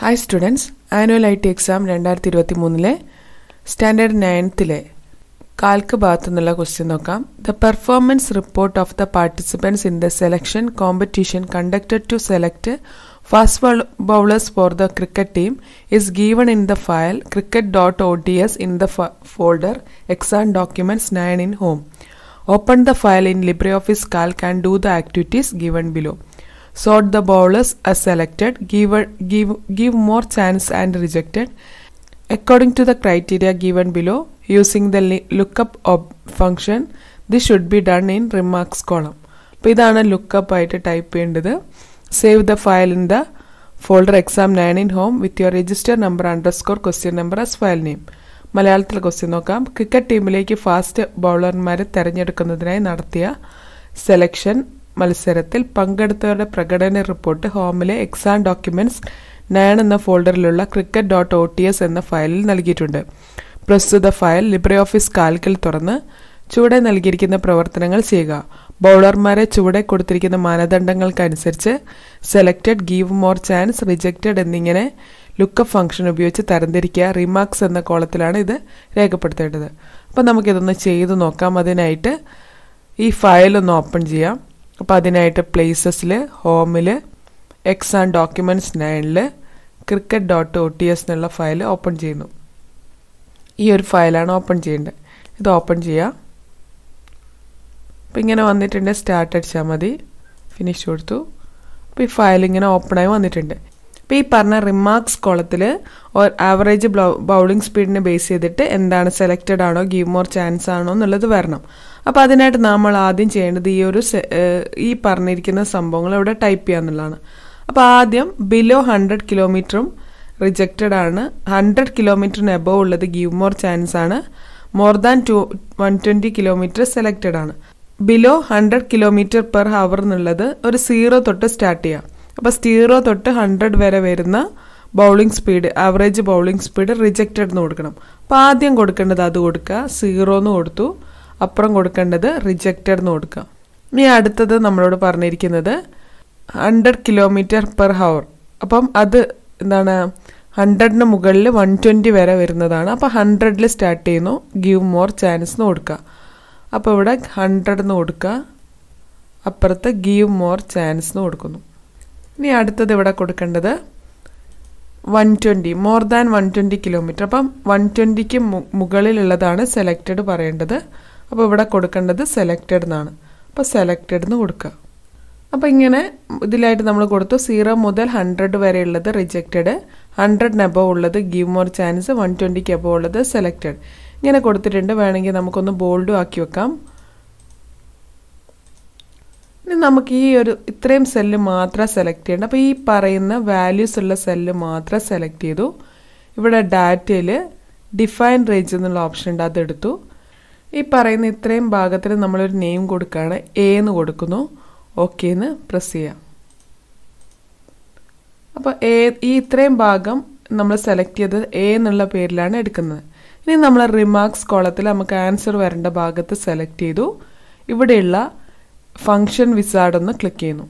Hi students annual I T exam രണ്ടായിരത്തി ഇരുപത്തി മൂന്നിലെ സ്റ്റാൻഡേർഡ് നയൻത്തിലെ കാൽക്ക് ഭാഗത്തു നിന്നുള്ള ക്വസ്റ്റ്യൻ നോക്കാം the performance report of the participants in the selection competition conducted to select fast bowlers for the cricket team is given in the file cricket dot O D S in the folder exam documents nine in home open the file in Libre Office Calc and do the activities given below Sort the bowlers as selected, give, give, give more chance and rejected. According to the criteria given below, using the lookup function, this should be done in remarks column അപ്പോൾ ഇതാണ് lookup ആയിട്ട് type ചെയ്യേണ്ടത് save the file in the folder exam nine in home with your register number underscore question number as file name മലയാളത്തിലെ question നോക്കാം cricket ടീമിലേക്ക് fast ബൗളർമാരെ തെരഞ്ഞെടുക്കുന്നതിനായി നടത്തിയ സെലക്ഷൻ മത്സരത്തിൽ പങ്കെടുത്തവരുടെ പ്രകടന റിപ്പോർട്ട് ഹോമിലെ എക്സാം ഡോക്യുമെന്റ്സ് നയൻ എന്ന ഫോൾഡറിലുള്ള cricket dot O T S എന്ന ഫയലിൽ നൽകിയിട്ടുണ്ട് പ്രസ്തുത ഫയൽ ലിബ്രെ ഓഫീസ് കാൽക്കിൽ തുറന്ന് ചുവടെ നൽകിയിരിക്കുന്ന പ്രവർത്തനങ്ങൾ ചെയ്യുക ബൗളർമാരെ ചുവടെ കൊടുത്തിരിക്കുന്ന മാനദണ്ഡങ്ങൾക്കനുസരിച്ച് selected give more chance rejected എന്നിങ്ങനെ ലുക്കപ്പ് ഫംഗ്ഷൻ ഉപയോഗിച്ച് തരംതിരിക്കുക റിമാർക്സ് എന്ന കോളത്തിലാണ് ഇത് രേഖപ്പെടുത്തേണ്ടത് അപ്പോൾ നമുക്കിതൊന്ന് ചെയ്ത് നോക്കാം അതിനായിട്ട് ഈ ഫയൽ ഒന്ന് ഓപ്പൺ ചെയ്യാം അപ്പോൾ അതിനായിട്ട് പ്ലേസസിൽ ഹോമിൽ എക്സ് ആൻഡ് ഡോക്യുമെൻറ്റ്സ് നയനിൽ cricket dot O T S എന്നുള്ള ഫയൽ ഓപ്പൺ ചെയ്യുന്നു ഈ ഒരു ഫയലാണ് ഓപ്പൺ ചെയ്യേണ്ടത് ഇത് ഓപ്പൺ ചെയ്യാം അപ്പോൾ ഇങ്ങനെ വന്നിട്ടുണ്ട് സ്റ്റാർട്ട് അടിച്ചാൽ മതി ഫിനിഷ് കൊടുത്തു അപ്പോൾ ഈ ഫയൽ ഇങ്ങനെ ഓപ്പണായി വന്നിട്ടുണ്ട് അപ്പോൾ ഈ പറഞ്ഞ റിമാർക്സ് കോളത്തിൽ ഒരു ആവറേജ് ബൗളിംഗ് സ്പീഡിനെ ബേസ് ചെയ്തിട്ട് എന്താണ് സെലക്റ്റഡ് ആണോ ഗീവ് മോർ ചാൻസ് ആണോ എന്നുള്ളത് വരണം അപ്പോൾ അതിനായിട്ട് നമ്മൾ ആദ്യം ചെയ്യേണ്ടത് ഈ ഒരു ഈ പറഞ്ഞിരിക്കുന്ന സംഭവങ്ങൾ ഇവിടെ ടൈപ്പ് ചെയ്യുക എന്നുള്ളതാണ് അപ്പോൾ ആദ്യം ബിലോ ഹൺഡ്രഡ് കിലോമീറ്ററും റിജക്റ്റഡ് ആണ് ഹൺഡ്രഡ് കിലോമീറ്ററിന് എബവ് ഉള്ളത് ഗീവ് മോർ ചാൻസ് ആണ് more than to one twenty kilometre selected ആണ് below hundred kilometre per hour എന്നുള്ളത് ഒരു സീറോ തൊട്ട് സ്റ്റാർട്ട് ചെയ്യാം അപ്പോൾ സീറോ തൊട്ട് ഹൺഡ്രഡ് വരെ വരുന്ന bowling speed average bowling speed rejected എന്ന് കൊടുക്കണം അപ്പോൾ ആദ്യം കൊടുക്കേണ്ടത് അത് കൊടുക്കുക സീറോ എന്ന് കൊടുത്തു അപ്പുറം കൊടുക്കേണ്ടത് റിജക്റ്റഡ് എന്ന് കൊടുക്കുക ഇനി അടുത്തത് നമ്മളോട് പറഞ്ഞിരിക്കുന്നത് ഹൺഡ്രഡ് കിലോമീറ്റർ പെർ ഹവർ അപ്പം അത് എന്താണ് ഹൺഡ്രഡിന് മുകളിൽ വൺ ട്വൻറ്റി വരെ വരുന്നതാണ് അപ്പോൾ ഹൺഡ്രഡിൽ സ്റ്റാർട്ട് ചെയ്യുന്നു ഗീവ് മോർ ചാൻസ് എന്ന് കൊടുക്കുക അപ്പോൾ ഇവിടെ ഹൺഡ്രഡ് എന്ന് കൊടുക്കുക അപ്പുറത്ത് ഗീവ് മോർ ചാൻസ് എന്ന് കൊടുക്കുന്നു ഇനി അടുത്തത് ഇവിടെ കൊടുക്കേണ്ടത് one twenty more than one twenty kilometre അപ്പം വൺ ട്വൻറ്റിക്ക് മുകളിലുള്ളതാണ് സെലക്റ്റഡ് പറയേണ്ടത് അപ്പോൾ ഇവിടെ കൊടുക്കേണ്ടത് സെലക്റ്റഡ് എന്നാണ് അപ്പോൾ സെലക്റ്റഡ് എന്ന് കൊടുക്കുക അപ്പോൾ ഇങ്ങനെ ഇതിലായിട്ട് നമ്മൾ കൊടുത്തു സീറോ മുതൽ ഹൺഡ്രഡ് വരെ ഉള്ളത് റിജക്റ്റഡ് ഹൺഡ്രഡിന് അബോവ് ഉള്ളത് ഗീവ് മോർ ചാൻസ് വൺ ട്വൻറ്റിക്ക് അബോവ് ഉള്ളത് സെലക്റ്റഡ് ഇങ്ങനെ കൊടുത്തിട്ടുണ്ട് വേണമെങ്കിൽ നമുക്കൊന്ന് ബോൾഡും ആക്കി വെക്കാം ഇനി നമുക്ക് ഈ ഒരു ഇത്രയും സെല്ല് മാത്രം സെലക്ട് ചെയ്യേണ്ട അപ്പോൾ ഈ പറയുന്ന വാല്യൂസ് ഉള്ള സെല്ല് മാത്രം സെലക്ട് ചെയ്തു ഇവിടെ ഡാറ്റയിൽ ഡിഫൈൻ റേഞ്ച് എന്നുള്ള ഓപ്ഷൻ ഉണ്ട് അതെടുത്തു ഈ പറയുന്ന ഇത്രയും ഭാഗത്തിന് നമ്മളൊരു നെയിം കൊടുക്കുകയാണ് എ എന്ന് കൊടുക്കുന്നു ഓക്കെ എന്ന് പ്രസ് ചെയ്യാം അപ്പോൾ എ ഈ ഇത്രയും ഭാഗം നമ്മൾ സെലക്ട് ചെയ്തത് എ എന്നുള്ള പേരിലാണ് എടുക്കുന്നത് ഇനി നമ്മൾ റിമാർക്സ് കോളത്തിൽ നമുക്ക് ആൻസർ വരേണ്ട ഭാഗത്ത് സെലക്ട് ചെയ്തു ഇവിടെയുള്ള ഫങ്ഷൻ വിസാർഡ് എന്ന് ക്ലിക്ക് ചെയ്യുന്നു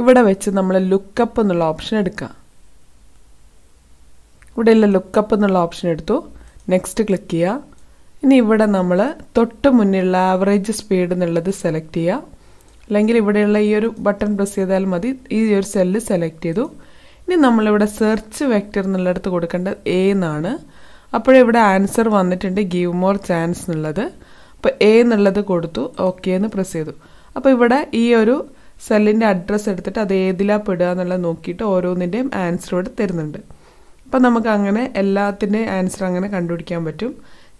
ഇവിടെ വെച്ച് നമ്മൾ ലുക്കപ്പ് എന്നുള്ള ഓപ്ഷൻ എടുക്കാം ഇവിടെയുള്ള ലുക്കപ്പ് എന്നുള്ള ഓപ്ഷൻ എടുത്തു നെക്സ്റ്റ് ക്ലിക്ക് ചെയ്യുക ഇനി ഇവിടെ നമ്മൾ തൊട്ട് മുന്നിലുള്ള ആവറേജ് സ്പീഡ് എന്നുള്ളത് സെലക്ട് ചെയ്യുക അല്ലെങ്കിൽ ഇവിടെയുള്ള ഈ ഒരു ബട്ടൺ പ്രസ് ചെയ്താൽ മതി ഈ ഒരു സെല്ല് സെലക്ട് ചെയ്തു ഇനി നമ്മളിവിടെ സെർച്ച് വെക്റ്റർ എന്നുള്ളിടത്ത് കൊടുക്കേണ്ടത് എ എന്നാണ് അപ്പോഴിവിടെ ആൻസർ വന്നിട്ടുണ്ട് ഗീവ് മോർ ചാൻസ് എന്നുള്ളത് അപ്പോൾ എ എന്നുള്ളത് കൊടുത്തു ഓക്കെ എന്ന് പ്രസ് ചെയ്തു അപ്പോൾ ഇവിടെ ഈ ഒരു സെല്ലിൻ്റെ അഡ്രസ്സ് എടുത്തിട്ട് അത് ഏതിലാണ് പെടുക എന്നുള്ളത് നോക്കിയിട്ട് ഓരോന്നിൻ്റെയും ആൻസർ ഇവിടെ തരുന്നുണ്ട് അപ്പോൾ നമുക്ക് അങ്ങനെ എല്ലാത്തിൻ്റെയും ആൻസർ അങ്ങനെ കണ്ടുപിടിക്കാൻ പറ്റും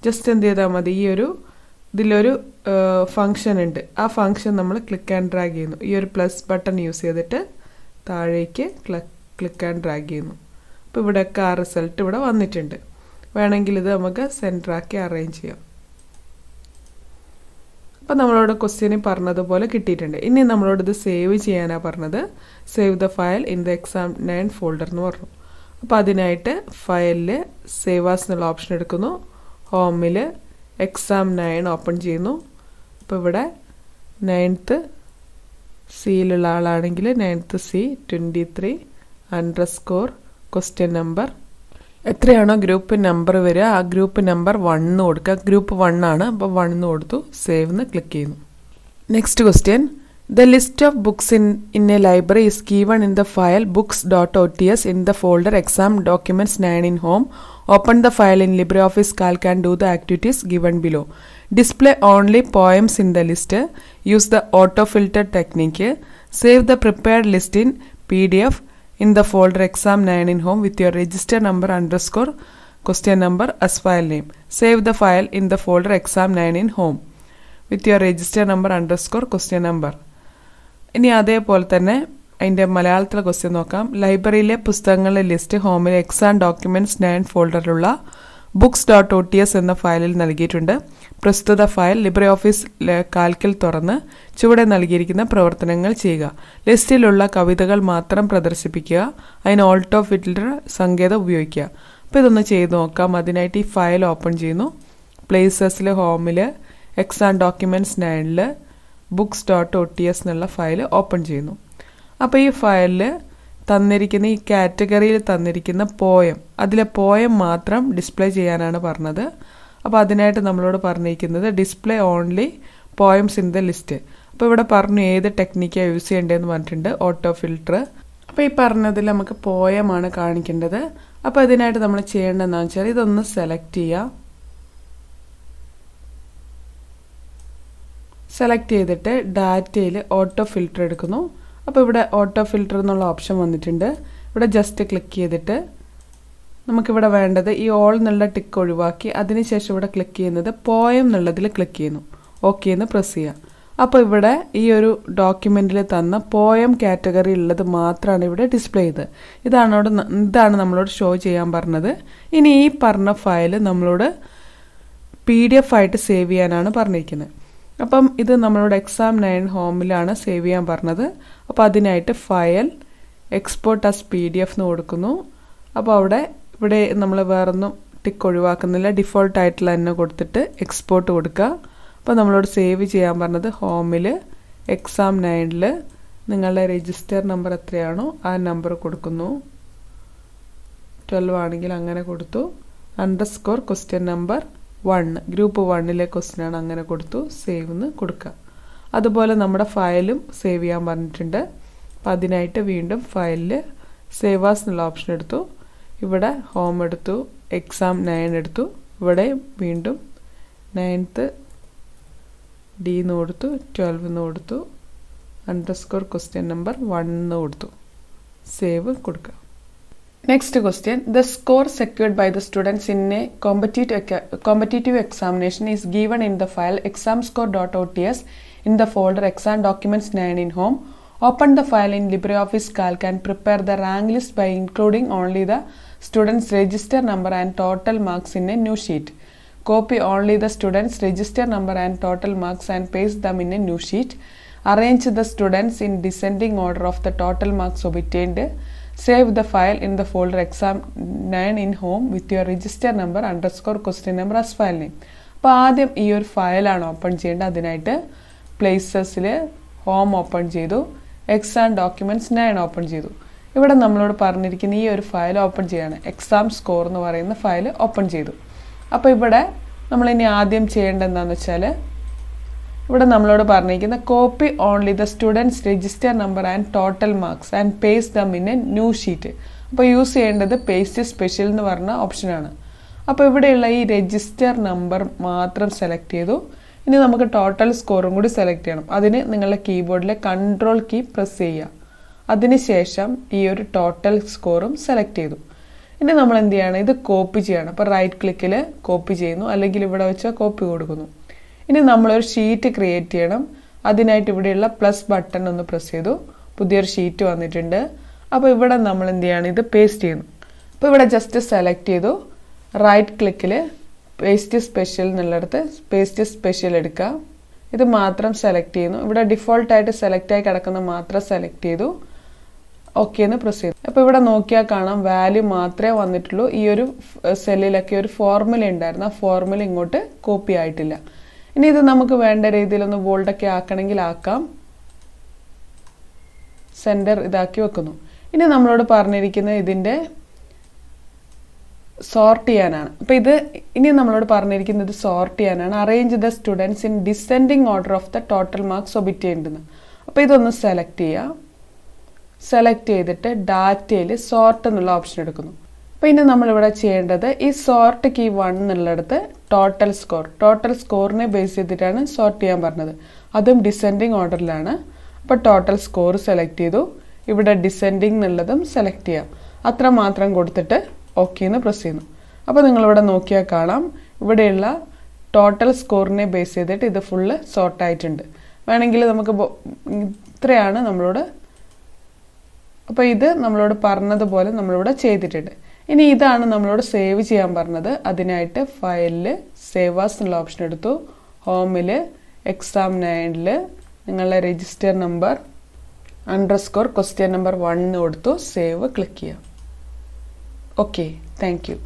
ജസ്റ്റ് എന്ത് ചെയ്താൽ മതി ഈ ഒരു ഇതിലൊരു ഫങ്ഷൻ ഉണ്ട് ആ ഫങ്ഷൻ നമ്മൾ ക്ലിക്ക് ആൻഡ് ഡ്രാഗ് ചെയ്യുന്നു ഈ ഒരു പ്ലസ് ബട്ടൺ യൂസ് ചെയ്തിട്ട് താഴേക്ക് ക്ലിക്ക് ആൻഡ് ഡ്രാഗ് ചെയ്യുന്നു അപ്പോൾ ഇവിടെയൊക്കെ ആ റിസൾട്ട് ഇവിടെ വന്നിട്ടുണ്ട് വേണമെങ്കിൽ ഇത് നമുക്ക് സെൻറ്ററാക്കി അറേഞ്ച് ചെയ്യാം അപ്പോൾ നമ്മളോട് ക്വസ്റ്റ്യനിൽ പറഞ്ഞതുപോലെ കിട്ടിയിട്ടുണ്ട് ഇനി നമ്മളോട് ഇത് സേവ് ചെയ്യാനാണ് പറഞ്ഞത് save the file in the exam nine folder എന്ന് പറഞ്ഞു അപ്പോൾ അതിനായിട്ട് ഫയലിൽ സേവ് ആസ് എന്നുള്ള ഓപ്ഷൻ എടുക്കുന്നു ഹോമിൽ എക്സാം നയൻ ഓപ്പൺ ചെയ്യുന്നു അപ്പോൾ ഇവിടെ നയൻത്ത് സിയിലുള്ള ആളാണെങ്കിൽ ninth C twenty three underscore question number എത്രയാണോ ഗ്രൂപ്പ് നമ്പർ വരിക ആ ഗ്രൂപ്പ് നമ്പർ വണ്ണ് കൊടുക്കുക ഗ്രൂപ്പ് വണ്ണാണ് ആണ് അപ്പോൾ വണ്ണ് കൊടുത്തു സേവ് എന്ന് ക്ലിക്ക് ചെയ്യുന്നു next question the list of books in in a library is given in the file books dot O T S in the folder exam documents nine in home open the file in LibreOffice Calc can do the activities given below display only poems in the list use the auto filter technique save the prepared list in P D F in the folder exam 9 in home with your register number underscore question number as file name. Save the file in the folder exam 9 in home with your register number underscore question number. ഇനി അതേപോലെ തന്നെ അതിൻ്റെ മലയാളത്തിലെ question നോക്കാം ലൈബ്രറിയിലെ പുസ്തകങ്ങളുടെ list ഹോമിലെ exam documents nine ഫോൾഡറിലുള്ള books dot O T S എന്ന ഫയലിൽ നൽകിയിട്ടുണ്ട് പ്രസ്തുത ഫയൽ ലിബ്രെ ഓഫീസ് കാൽക്കിൽ തുറന്ന് ചുവടെ നൽകിയിരിക്കുന്ന പ്രവർത്തനങ്ങൾ ചെയ്യുക ലിസ്റ്റിലുള്ള കവിതകൾ മാത്രം പ്രദർശിപ്പിക്കുക അതിന് ഓൾട്ടോ ഫിൽറ്റർ സങ്കേതം ഉപയോഗിക്കുക അപ്പോൾ ഇതൊന്ന് ചെയ്ത് നോക്കാം അതിനായിട്ട് ഈ ഫയൽ ഓപ്പൺ ചെയ്യുന്നു പ്ലേസസിൽ ഹോമിൽ എക്സാം ഡോക്യുമെൻറ്റ്സ് നയനിൽ books dot O T S എന്നുള്ള ഫയൽ ഓപ്പൺ ചെയ്യുന്നു അപ്പോൾ ഈ ഫയലിൽ തന്നിരിക്കുന്ന ഈ കാറ്റഗറിയിൽ തന്നിരിക്കുന്ന പോയം അതിലെ പോയം മാത്രം ഡിസ്പ്ലേ ചെയ്യാനാണ് പറഞ്ഞത് അപ്പോൾ അതിനായിട്ട് നമ്മളോട് പറഞ്ഞിരിക്കുന്നത് display only poems in the list അപ്പോൾ ഇവിടെ പറഞ്ഞു ഏത് ടെക്നിക്കാണ് യൂസ് ചെയ്യേണ്ടതെന്ന് പറഞ്ഞിട്ടുണ്ട് ഓട്ടോ ഫിൽട്ടർ അപ്പോൾ ഈ പറഞ്ഞതിൽ നമുക്ക് പോയമാണ് കാണിക്കേണ്ടത് അപ്പോൾ അതിനായിട്ട് നമ്മൾ ചെയ്യേണ്ടതെന്ന് വെച്ചാൽ ഇതൊന്ന് സെലക്ട് ചെയ്യുക സെലക്ട് ചെയ്തിട്ട് ഡാറ്റയിൽ ഓട്ടോ ഫിൽട്ടർ എടുക്കുന്നു അപ്പോൾ ഇവിടെ ഓട്ടോ ഫിൽറ്റർ എന്നുള്ള ഓപ്ഷൻ വന്നിട്ടുണ്ട് ഇവിടെ ജസ്റ്റ് ക്ലിക്ക് ചെയ്തിട്ട് നമുക്കിവിടെ വേണ്ടത് ഈ ഓൾ എന്നുള്ള ടിക്ക് ഒഴിവാക്കി അതിനുശേഷം ഇവിടെ ക്ലിക്ക് ചെയ്യുന്നത് പോയം എന്നുള്ളതിൽ ക്ലിക്ക് ചെയ്യുന്നു ഓക്കെ എന്ന് പ്രസ് ചെയ്യാം അപ്പോൾ ഇവിടെ ഈ ഒരു ഡോക്യുമെൻറ്റിൽ തന്ന പോയം കാറ്റഗറി ഉള്ളത് മാത്രമാണ് ഇവിടെ ഡിസ്പ്ലേ ചെയ്തത് ഇതാണ് അവിടെ ഇതാണ് നമ്മളോട് ഷോ ചെയ്യാൻ പറഞ്ഞത് ഇനി ഈ പറഞ്ഞ ഫയൽ നമ്മളോട് പി ഡി എഫ് ആയിട്ട് സേവ് ചെയ്യാനാണ് പറഞ്ഞിരിക്കുന്നത് അപ്പം ഇത് നമ്മളോട് എക്സാം നയൻ ഹോമിലാണ് സേവ് ചെയ്യാൻ പറഞ്ഞത് അപ്പോൾ അതിനായിട്ട് file export as P D F എന്ന് കൊടുക്കുന്നു അപ്പോൾ അവിടെ ഇവിടെ നമ്മൾ വേറൊന്നും ടിക്ക് ഒഴിവാക്കുന്നില്ല ഡിഫോൾട്ട് ആയിട്ടുള്ള തന്നെ കൊടുത്തിട്ട് എക്സ്പോർട്ട് കൊടുക്കുക അപ്പോൾ നമ്മളോട് സേവ് ചെയ്യാൻ പറഞ്ഞത് ഹോമിൽ എക്സാം നയനിൽ നിങ്ങളുടെ രജിസ്റ്റർ നമ്പർ എത്രയാണോ ആ നമ്പർ കൊടുക്കുന്നു ട്വൽവ് ആണെങ്കിൽ അങ്ങനെ കൊടുത്തു underscore question number one group വണ്ണിലെ ആണ് അങ്ങനെ കൊടുത്തു സേവ് എന്ന് കൊടുക്കുക അതുപോലെ നമ്മുടെ ഫയലും സേവ് ചെയ്യാൻ പറഞ്ഞിട്ടുണ്ട് അപ്പം അതിനായിട്ട് വീണ്ടും ഫയലിൽ സേവാസ് എന്നുള്ള ഓപ്ഷൻ എടുത്തു ഇവിടെ ഹോം എടുത്തു എക്സാം നയൻ എടുത്തു ഇവിടെ വീണ്ടും നയൻത്ത് ഡി എന്ന് കൊടുത്തു ട്വൽവ് എന്ന് കൊടുത്തു അണ്ടർസ്കോർ ക്വസ്റ്റ്യൻ നമ്പർ വൺ എന്ന് കൊടുത്തു സേവ് കൊടുക്കുക Next question. The score secured by the students in a competitive, competitive examination is given in the file examscore.ots in the folder exam documents 9 in home. Open the file in LibreOffice Calc and prepare the rank list by including only the student's register number and total marks in a new sheet. Copy only the student's register number and total marks and paste them in a new sheet. Arrange the students in descending order of the total marks obtained. Save the file in the folder exam nine in home with your register number underscore question number as file name അപ്പോൾ ആദ്യം ഈ ഒരു ഫയലാണ് open ചെയ്യേണ്ടത് അതിനായിട്ട് പ്ലേസസിൽ home open ചെയ്തു exam documents nine open ചെയ്തു ഇവിടെ നമ്മളോട് പറഞ്ഞിരിക്കുന്ന ഈ ഒരു ഫയൽ ഓപ്പൺ ചെയ്യാണ് എക്സാം സ്കോർ എന്ന് പറയുന്ന ഫയൽ ഓപ്പൺ ചെയ്തു അപ്പോൾ ഇവിടെ നമ്മളിനി ആദ്യം ചെയ്യേണ്ടത് എന്താണെന്ന് വെച്ചാൽ ഇവിടെ നമ്മളോട് പറഞ്ഞിരിക്കുന്ന copy only the students register number and total marks and paste them in a new sheet അപ്പോൾ യൂസ് ചെയ്യേണ്ടത് പേസ്റ്റ് സ്പെഷ്യൽ എന്ന് പറഞ്ഞ ഓപ്ഷനാണ് അപ്പോൾ ഇവിടെയുള്ള ഈ രജിസ്റ്റർ നമ്പർ മാത്രം സെലക്ട് ചെയ്തു ഇനി നമുക്ക് ടോട്ടൽ സ്കോറും കൂടി സെലക്ട് ചെയ്യണം അതിന് നിങ്ങളുടെ കീബോർഡിലെ കൺട്രോൾ കീ പ്രസ് ചെയ്യുക അതിനുശേഷം ഈ ഒരു ടോട്ടൽ സ്കോറും സെലക്ട് ചെയ്തു ഇനി നമ്മൾ എന്ത് ചെയ്യണം ഇത് കോപ്പി ചെയ്യണം അപ്പോൾ റൈറ്റ് ക്ലിക്കിൽ കോപ്പി ചെയ്യുന്നു അല്ലെങ്കിൽ ഇവിടെ വെച്ചാൽ കോപ്പി കൊടുക്കുന്നു ഇനി നമ്മളൊരു ഷീറ്റ് ക്രിയേറ്റ് ചെയ്യണം അതിനായിട്ട് ഇവിടെയുള്ള പ്ലസ് ബട്ടൺ ഒന്ന് പ്രസ് ചെയ്തു പുതിയൊരു ഷീറ്റ് വന്നിട്ടുണ്ട് അപ്പോൾ ഇവിടെ നമ്മൾ എന്ത് ചെയ്യണം ഇത് പേസ്റ്റ് ചെയ്യുന്നു അപ്പോൾ ഇവിടെ ജസ്റ്റ് സെലക്ട് ചെയ്തു റൈറ്റ് ക്ലിക്കിൽ പേസ്റ്റ് സ്പെഷ്യൽ എന്നുള്ളിടത്ത് പേസ്റ്റ് സ്പെഷ്യൽ എടുക്കുക ഇത് മാത്രം സെലക്ട് ചെയ്യുന്നു ഇവിടെ ഡിഫോൾട്ടായിട്ട് സെലക്റ്റായി കിടക്കുന്ന മാത്രം സെലക്ട് ചെയ്തു ഓക്കെ എന്ന് പ്രസ് ചെയ്തു അപ്പോൾ ഇവിടെ നോക്കിയാൽ കാണാം വാല്യൂ മാത്രമേ വന്നിട്ടുള്ളൂ ഈ ഒരു സെല്ലിലൊക്കെ ഒരു ഫോർമുല ഉണ്ടായിരുന്നു ആ ഫോർമുല ഇങ്ങോട്ട് കോപ്പി ആയിട്ടില്ല ഇനി ഇത് നമുക്ക് വേണ്ട രീതിയിലൊന്ന് ബോൾഡൊക്കെ ആക്കണമെങ്കിൽ ആക്കാം സെൻറ്റർ ഇതാക്കി വെക്കുന്നു ഇനി നമ്മളോട് പറഞ്ഞിരിക്കുന്നത് ഇതിൻ്റെ സോർട്ട് ചെയ്യാനാണ് അപ്പോൾ ഇത് ഇനി നമ്മളോട് പറഞ്ഞിരിക്കുന്നത് സോർട്ട് ചെയ്യാനാണ് arrange the students in descending order of the total marks obtained ചെയ്യേണ്ടത് അപ്പോൾ ഇതൊന്ന് സെലക്ട് ചെയ്യുക സെലക്ട് ചെയ്തിട്ട് ഡാറ്റയിൽ സോർട്ട് എന്നുള്ള ഓപ്ഷൻ എടുക്കുന്നു അപ്പോൾ ഇനി നമ്മളിവിടെ ചെയ്യേണ്ടത് ഈ സോർട്ട് കീ വൺ എന്നുള്ളിടത്ത് ടോട്ടൽ സ്കോർ ടോട്ടൽ സ്കോറിനെ ബേസ് ചെയ്തിട്ടാണ് സോർട്ട് ചെയ്യാൻ പറഞ്ഞത് അതും ഡിസെൻഡിങ് ഓർഡറിലാണ് അപ്പോൾ ടോട്ടൽ സ്കോർ സെലക്ട് ചെയ്തു ഇവിടെ ഡിസെൻഡിങ് എന്നുള്ളതും സെലക്ട് ചെയ്യാം അത്ര മാത്രം കൊടുത്തിട്ട് ഓക്കെ എന്ന് പ്രസ് ചെയ്യുന്നു അപ്പോൾ നിങ്ങളിവിടെ നോക്കിയാൽ കാണാം ഇവിടെയുള്ള ടോട്ടൽ സ്കോറിനെ ബേസ് ചെയ്തിട്ട് ഇത് ഫുള്ള് സോർട്ടായിട്ടുണ്ട് വേണമെങ്കിൽ നമുക്ക് ഇത്രയാണ് നമ്മളോട് അപ്പോൾ ഇത് നമ്മളോട് പറഞ്ഞതുപോലെ നമ്മളിവിടെ ചെയ്തിട്ടുണ്ട് ഇനി ഇതാണ് നമ്മളോട് സേവ് ചെയ്യാൻ പറഞ്ഞത് അതിനായിട്ട് ഫയലിൽ സേവ് ആസ് എന്നുള്ള ഓപ്ഷൻ എടുത്തു ഹോമിൽ എക്സാം നയനിൽ നിങ്ങളുടെ register number underscore question number വണ്ണിന് കൊടുത്തു സേവ് ക്ലിക്ക് ചെയ്യാം ഓക്കെ താങ്ക്